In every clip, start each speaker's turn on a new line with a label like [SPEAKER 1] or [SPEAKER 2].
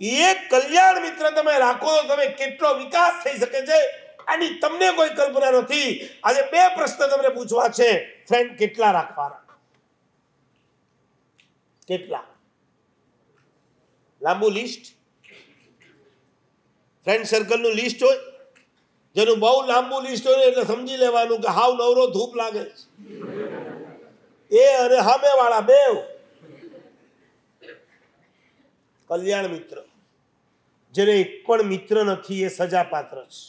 [SPEAKER 1] એ કલ્યાણ મિત્ર તમે રાખો તો તમે કેટલો વિકાસ થઈ શકે છે આની તમને કોઈ કલ્પના નથી આજે બે પ્રશ્ન તમને પૂછવા છે ફ્રેન્ડ કેટલા રાખવાના કેટલા લાંબુ લિસ્ટ ફ્રેન્ડ સર્કલનું લિસ્ટ હોય જેનું બહુ લાંબુ લિસ્ટ હોય એટલે સમજી લેવાનું કે હાવ નવરો ધૂપ લાગે છે એ અને હામેવાળા બે કલ્યાણ મિત્ર જેને એક પણ મિત્ર નથી એ સજા પાત્ર છે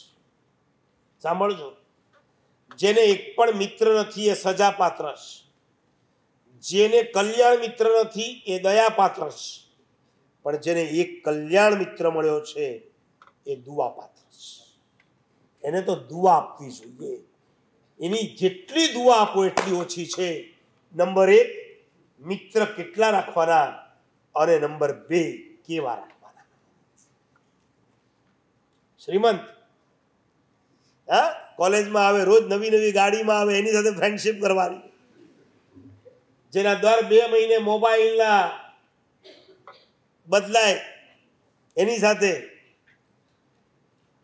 [SPEAKER 1] સાંભળજો જેને એક પણ મિત્ર નથી એ સજા પાત્ર છે જેને કલ્યાણ મિત્ર નથી એ દયા પાત્ર છે પણ જેને એક કલ્યાણ મિત્ર મળ્યો છે એ દુવા પાત્ર છે એને તો દુવા આપવી જોઈએ એની જેટલી દુવા આપો એટલી ઓછી છે નંબર એક મિત્ર કેટલા રાખવાના અને નંબર બે કેવા રાખવા શ્રીમંત હા કોલેજમાં આવે રોજ નવી નવી ગાડીમાં આવે એની સાથે ફ્રેન્ડશિપ કરવાની જેના દર બે મહિને મોબાઈલના બદલાય એની સાથે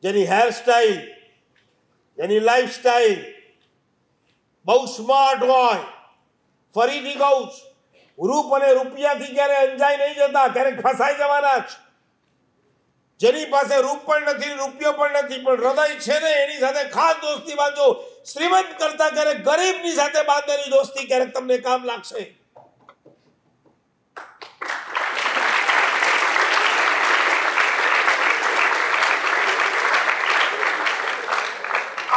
[SPEAKER 1] જેની હેરસ્ટાઈલ જેની લાઈફસ્ટાઈલ બહુ સ્માર્ટ હોય ફરીથી કહું રૂપ અને રૂપિયાથી ક્યારે અંજાઈ નહીં જતા ક્યારેક ફસાઈ જવાના જ જેની પાસે રૂપ પણ નથી રૂપિયો પણ નથી પણ હૃદય છે ને એની સાથે ખાસ દોસ્તી બાંધો શ્રીમંત કરતા ક્યારેક ગરીબની સાથે બાંધેલી દોસ્તી ક્યારેક તમને કામ લાગશે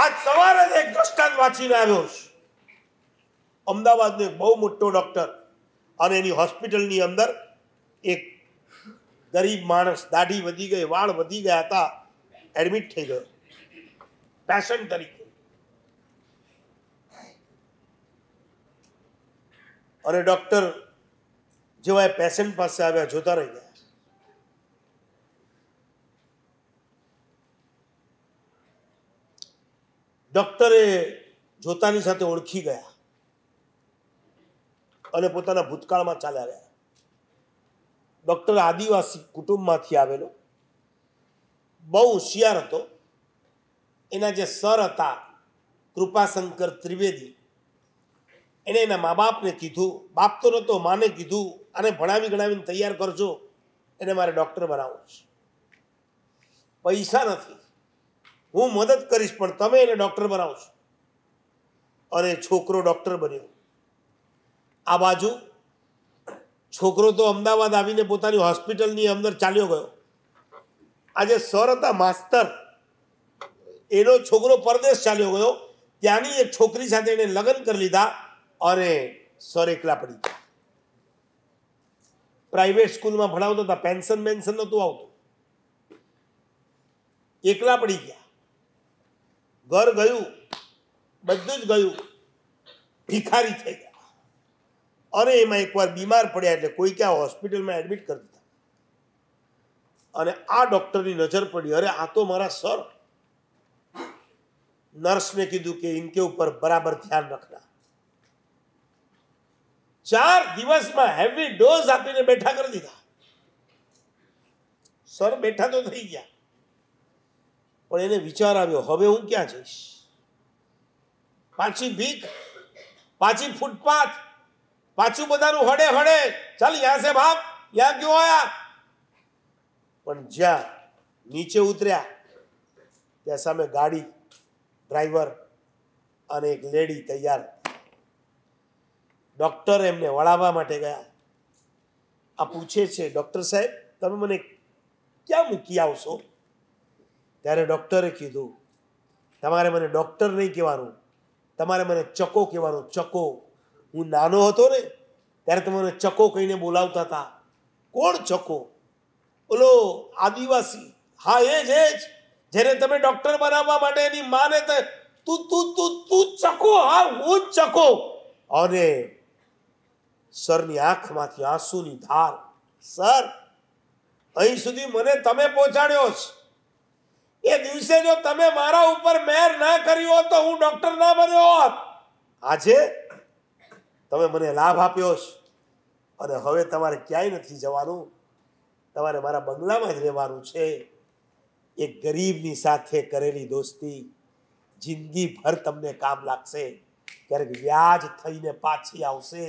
[SPEAKER 1] આજ સવારે જ એક દ્રષ્ટાંત વાંચીને આવ્યો છું અમદાવાદનો એક બહુ મોટો ડોક્ટર અને એની હોસ્પિટલની અંદર એક ગરીબ માણસ દાઢી વધી ગઈ વાળ વધી ગયા હતા એડમિટ થઈ ગયો પેશન્ટ તરીકે અને ડોક્ટર જેવા એ પેશન્ટ પાસે આવ્યા જોતા રહી ગયા ડોક્ટરે જોતાની સાથે ઓળખી ગયા અને પોતાના ભૂતકાળમાં ચાલ્યા ગયા ડૉક્ટર આદિવાસી કુટુંબમાંથી આવેલો બહુ હોશિયાર હતો એના જે સર હતા કૃપાશંકર ત્રિવેદી એણે એના મા બાપને કીધું બાપ તો નહોતો માને કીધું આને ભણાવી ગણાવીને તૈયાર કરજો એને મારે ડૉક્ટર બનાવવું છે પૈસા નથી હું મદદ કરીશ પણ તમે એને ડૉક્ટર બનાવો છો અને છોકરો ડૉક્ટર બન્યો આ બાજુ છોકરો તો અમદાવાદ આવીને પોતાની હોસ્પિટલની અંદર ચાલ્યો ગયો આજે સર હતા માસ્તર એનો છોકરો પરદેશ ચાલ્યો ગયો ત્યાંની એક છોકરી સાથે એણે લગ્ન કરી લીધા અને સર એકલા પડી ગયા પ્રાઇવેટ સ્કૂલમાં ભણાવતો હતા પેન્શન મેન્શન નહોતું આવતું એકલા પડી ગયા ઘર ગયું બધું જ ગયું ભિખારી થઈ ગયા અને એમાં એકવાર બીમાર પડ્યા એટલે કોઈ ક્યાં હોસ્પિટલમાં એડમિટ કરી દીધા અને આ ડૉક્ટરની નજર પડી અરે આ તો મારા સર નર્સને કીધું કે ઇનકે ઉપર બરાબર ધ્યાન રાખના ચાર દિવસમાં હેવી ડોઝ આપીને બેઠા કરી દીધા સર બેઠા તો થઈ ગયા પણ એને વિચાર આવ્યો હવે હું ક્યાં જઈશ પાછી ભીખ પાછી ફૂટપાથ પાછું બધાનું હડે હડે ચાલ યા સે બાપ યા ક્યો આયા પણ જ્યાં નીચે ઉતર્યા ત્યાં સામે ગાડી ડ્રાઈવર અને એક લેડી તૈયાર ડૉક્ટર એમને વળાવવા માટે ગયા આ પૂછે છે ડૉક્ટર સાહેબ તમે મને ક્યાં મૂકી આવશો ત્યારે ડૉક્ટરે કીધું તમારે મને ડૉક્ટર નહીં કહેવાનું તમારે મને ચકો કહેવાનું ચકો હું નાનો હતો ને ત્યારે તમને ચકો કહીને બોલાવતા હતા કોણ ચકો ઓલો આદિવાસી હા એ જ એ જ જેને તમે ડૉક્ટર બનાવવા માટે એની માને તે તું તું તું તું ચકો હા હું જ ચકો અને સરની આંખમાંથી આંસુની ધાર સર અહીં સુધી મને તમે પહોંચાડ્યો છે એ દિવસે જો તમે મારા ઉપર મેર ના કર્યો હોત તો હું ડૉક્ટર ના બન્યો હોત આજે તમે મને લાભ આપ્યો છે અને હવે તમારે ક્યાંય નથી જવાનું તમારે મારા બંગલામાં જ રહેવાનું છે એ ગરીબની સાથે કરેલી દોસ્તી જિંદગીભર તમને કામ લાગશે ક્યારેક વ્યાજ થઈને પાછી આવશે